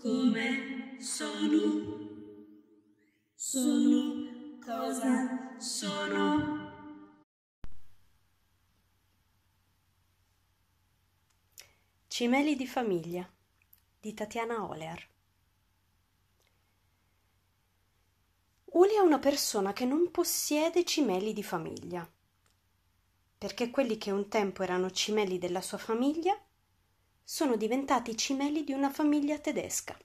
come sono. Sono cosa sono. Cimeli di famiglia di Tatiana Olear. Uli è una persona che non possiede cimeli di famiglia, perché quelli che un tempo erano cimeli della sua famiglia sono diventati cimeli di una famiglia tedesca.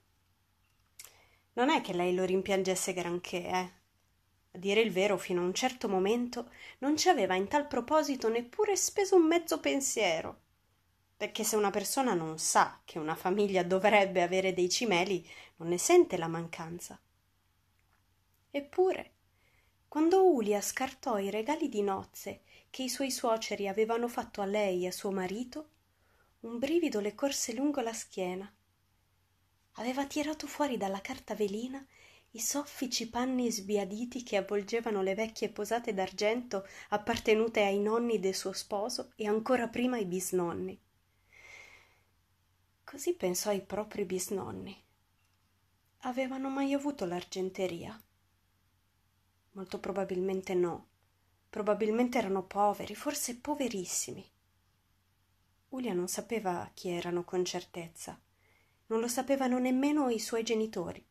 Non è che lei lo rimpiangesse granché, eh? A dire il vero, fino a un certo momento non ci aveva in tal proposito neppure speso un mezzo pensiero. Perché se una persona non sa che una famiglia dovrebbe avere dei cimeli, non ne sente la mancanza. Eppure, quando Ulia scartò i regali di nozze che i suoi suoceri avevano fatto a lei e a suo marito, un brivido le corse lungo la schiena. Aveva tirato fuori dalla carta velina i soffici panni sbiaditi che avvolgevano le vecchie posate d'argento appartenute ai nonni del suo sposo e ancora prima ai bisnonni. Così pensò ai propri bisnonni. Avevano mai avuto l'argenteria? Molto probabilmente no. Probabilmente erano poveri, forse poverissimi. Ulia non sapeva chi erano con certezza. Non lo sapevano nemmeno i suoi genitori.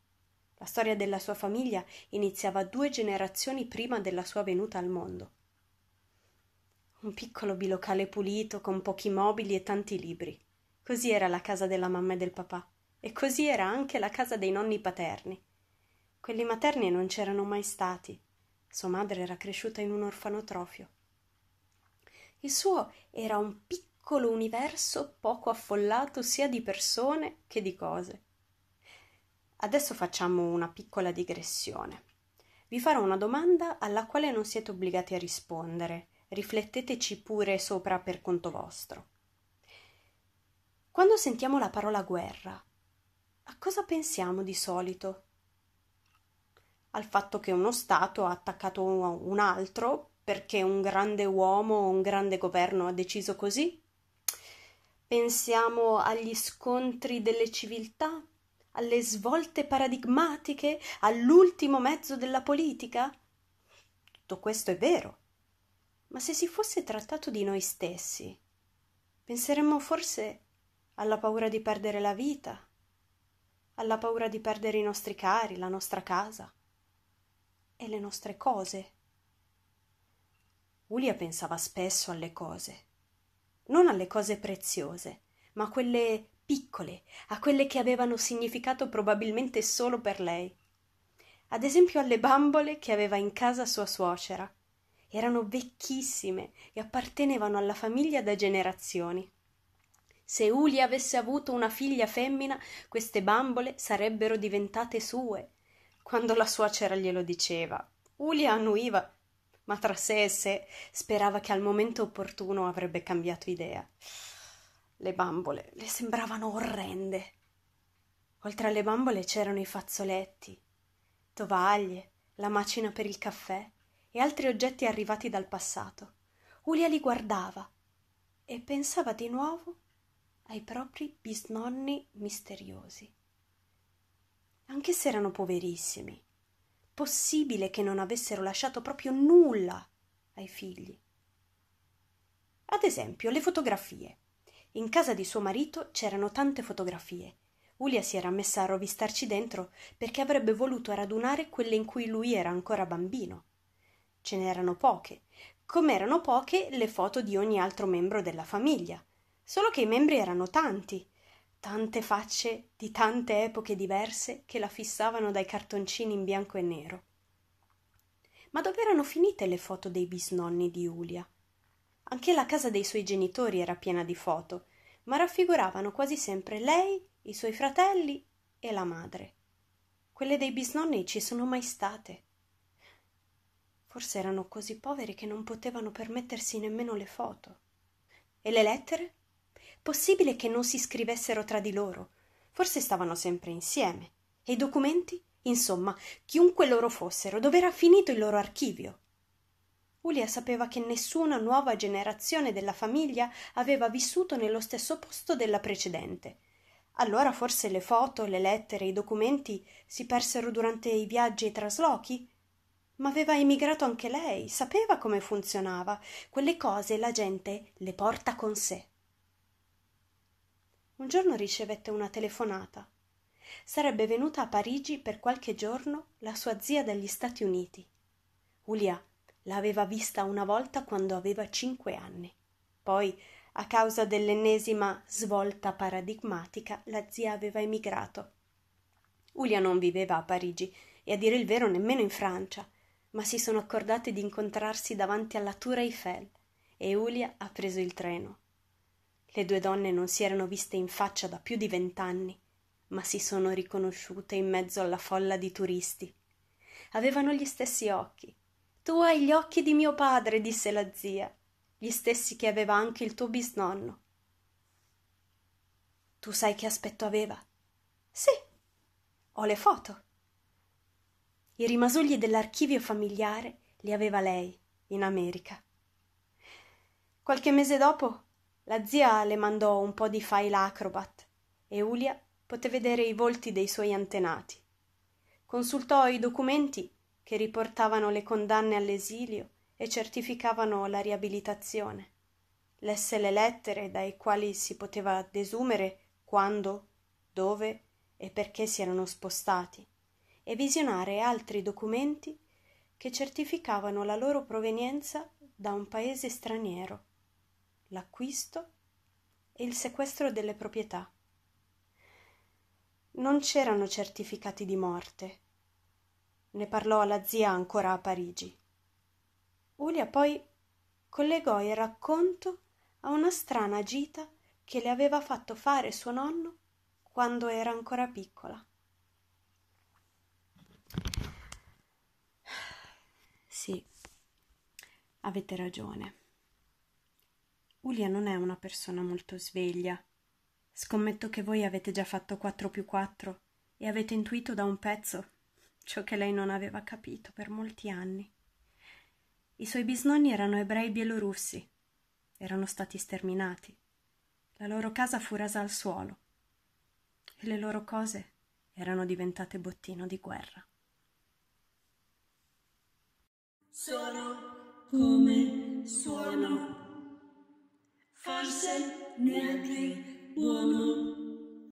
La storia della sua famiglia iniziava due generazioni prima della sua venuta al mondo. Un piccolo bilocale pulito, con pochi mobili e tanti libri. Così era la casa della mamma e del papà, e così era anche la casa dei nonni paterni. Quelli materni non c'erano mai stati. Sua madre era cresciuta in un orfanotrofio. Il suo era un piccolo piccolo universo poco affollato sia di persone che di cose. Adesso facciamo una piccola digressione. Vi farò una domanda alla quale non siete obbligati a rispondere, rifletteteci pure sopra per conto vostro. Quando sentiamo la parola guerra, a cosa pensiamo di solito? Al fatto che uno Stato ha attaccato un altro perché un grande uomo o un grande governo ha deciso così? Pensiamo agli scontri delle civiltà, alle svolte paradigmatiche, all'ultimo mezzo della politica? Tutto questo è vero. Ma se si fosse trattato di noi stessi, penseremmo forse alla paura di perdere la vita, alla paura di perdere i nostri cari, la nostra casa e le nostre cose. Ulia pensava spesso alle cose non alle cose preziose, ma a quelle piccole, a quelle che avevano significato probabilmente solo per lei. Ad esempio alle bambole che aveva in casa sua suocera. Erano vecchissime e appartenevano alla famiglia da generazioni. Se Ulia avesse avuto una figlia femmina, queste bambole sarebbero diventate sue. Quando la suocera glielo diceva, Ulia annuiva ma tra sé e sé sperava che al momento opportuno avrebbe cambiato idea. Le bambole le sembravano orrende. Oltre alle bambole c'erano i fazzoletti, tovaglie, la macina per il caffè e altri oggetti arrivati dal passato. Ulia li guardava e pensava di nuovo ai propri bisnonni misteriosi. Anche se erano poverissimi, possibile che non avessero lasciato proprio nulla ai figli. Ad esempio, le fotografie. In casa di suo marito c'erano tante fotografie. Ulia si era messa a rovistarci dentro perché avrebbe voluto radunare quelle in cui lui era ancora bambino. Ce n'erano poche, come erano poche le foto di ogni altro membro della famiglia. Solo che i membri erano tanti tante facce di tante epoche diverse che la fissavano dai cartoncini in bianco e nero. Ma dove erano finite le foto dei bisnonni di Julia? Anche la casa dei suoi genitori era piena di foto, ma raffiguravano quasi sempre lei, i suoi fratelli e la madre. Quelle dei bisnonni ci sono mai state. Forse erano così poveri che non potevano permettersi nemmeno le foto. E le lettere? Possibile che non si scrivessero tra di loro. Forse stavano sempre insieme. E i documenti? Insomma, chiunque loro fossero, dov'era finito il loro archivio? Ulia sapeva che nessuna nuova generazione della famiglia aveva vissuto nello stesso posto della precedente. Allora forse le foto, le lettere, i documenti si persero durante i viaggi e i traslochi? Ma aveva emigrato anche lei, sapeva come funzionava. Quelle cose la gente le porta con sé un giorno ricevette una telefonata. Sarebbe venuta a Parigi per qualche giorno la sua zia dagli Stati Uniti. Ulia l'aveva vista una volta quando aveva cinque anni. Poi, a causa dell'ennesima svolta paradigmatica, la zia aveva emigrato. Ulia non viveva a Parigi e a dire il vero nemmeno in Francia, ma si sono accordate di incontrarsi davanti alla Tour Eiffel e Ulia ha preso il treno le due donne non si erano viste in faccia da più di vent'anni ma si sono riconosciute in mezzo alla folla di turisti avevano gli stessi occhi tu hai gli occhi di mio padre disse la zia gli stessi che aveva anche il tuo bisnonno tu sai che aspetto aveva sì ho le foto i rimasugli dell'archivio familiare li aveva lei in America. Qualche mese dopo la zia le mandò un po di file acrobat e Ulia poté vedere i volti dei suoi antenati. Consultò i documenti che riportavano le condanne all'esilio e certificavano la riabilitazione. Lesse le lettere dai quali si poteva desumere quando, dove e perché si erano spostati e visionare altri documenti che certificavano la loro provenienza da un paese straniero l'acquisto e il sequestro delle proprietà. Non c'erano certificati di morte. Ne parlò alla zia ancora a Parigi. Ulia poi collegò il racconto a una strana gita che le aveva fatto fare suo nonno quando era ancora piccola. Sì, avete ragione. Ulia non è una persona molto sveglia. Scommetto che voi avete già fatto 4 più 4 e avete intuito da un pezzo ciò che lei non aveva capito per molti anni. I suoi bisnonni erano ebrei bielorussi, erano stati sterminati, la loro casa fu rasa al suolo e le loro cose erano diventate bottino di guerra. Sono come suono. Fersen, nedri, bonum.